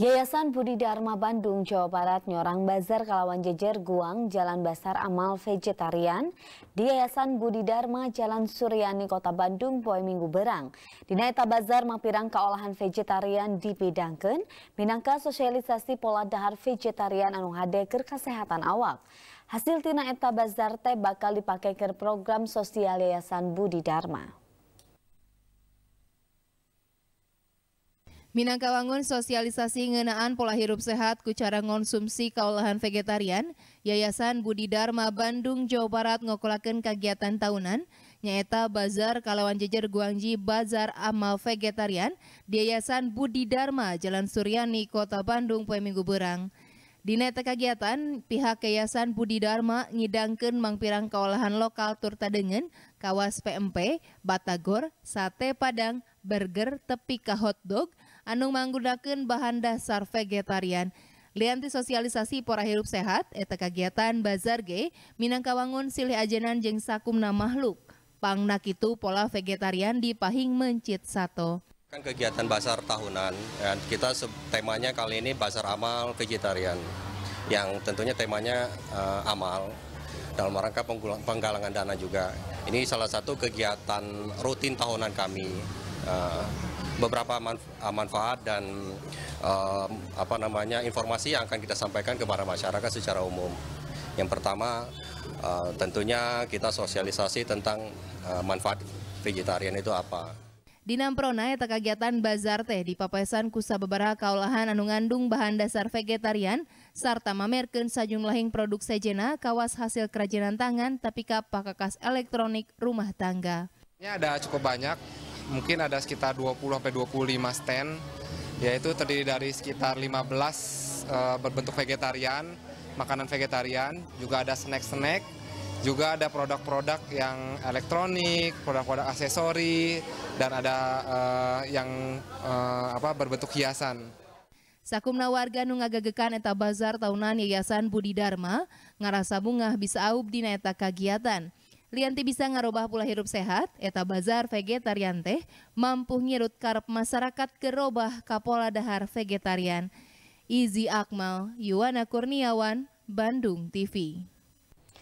Yayasan Budi Dharma Bandung, Jawa Barat nyorang bazar Kalawan Jejer Guang, Jalan Basar Amal Vegetarian di Yayasan Budi Dharma, Jalan Suryani, Kota Bandung, Boy Minggu Berang. Di Naita Bazar, mapirang keolahan vegetarian di dibidangkan, minangka sosialisasi pola dahar vegetarian anu hade kesehatan awak. Hasil tina eta bazar teh bakal dipakai ke program sosial Yayasan Budi Dharma. Minangkawangun sosialisasi ngenaan pola hirup sehat kucara cara konsumsi kaulahan vegetarian, Yayasan Budi Dharma Bandung Jawa Barat ngokulaken kegiatan tahunan, nyeta Bazar Kalawan Jejer Guangji Bazar Amal Vegetarian di Yayasan Budi Dharma Jalan Suryani Kota Bandung Pue Minggu Berang. Di neta kegiatan, pihak Yayasan Budi Dharma ngidangkan mangpirang kaolahan lokal turta dengan kawas PMP, batagor, sate padang, burger, tepika hotdog, anu menggunakan bahan dasar vegetarian. Lianti sosialisasi pora hirup sehat, eta kegiatan bazar ge, Minangkawangun silih ajenan jeng sakumna makhluk. pang nakitu pola vegetarian di pahing mencit sato. Kan kegiatan bazar tahunan, ya, kita temanya kali ini bazar amal vegetarian. Yang tentunya temanya uh, amal, dalam rangka penggalangan dana juga. Ini salah satu kegiatan rutin tahunan kami Eh, beberapa eh, manfaat dan eh, apa namanya informasi yang akan kita sampaikan kepada masyarakat secara umum. Yang pertama tentunya kita sosialisasi tentang manfaat vegetarian itu apa. Di Namprona, eta kegiatan bazar teh di Papesan Kusa Beberapa kaulahan anu ngandung bahan dasar vegetarian, serta sajung sajumlahing produk sejena kawas hasil kerajinan tangan tapi ka pakakas elektronik rumah tangga. Ini ada cukup banyak mungkin ada sekitar 20-25 stand, yaitu terdiri dari sekitar 15 uh, eh, berbentuk vegetarian, makanan vegetarian, juga ada snack-snack, juga ada produk-produk yang elektronik, produk-produk aksesori, dan ada uh, yang uh, apa berbentuk hiasan. Sakumna warga nu ngagagekan eta bazar tahunan Yayasan Budi Dharma ngarasa bungah bisa aub dina eta kagiatan. Lianti bisa ngarubah pula hirup sehat, eta bazar vegetarian teh, mampu ngirut karep masyarakat kerobah kapola dahar vegetarian. Izi Akmal, Yuwana Kurniawan, Bandung TV.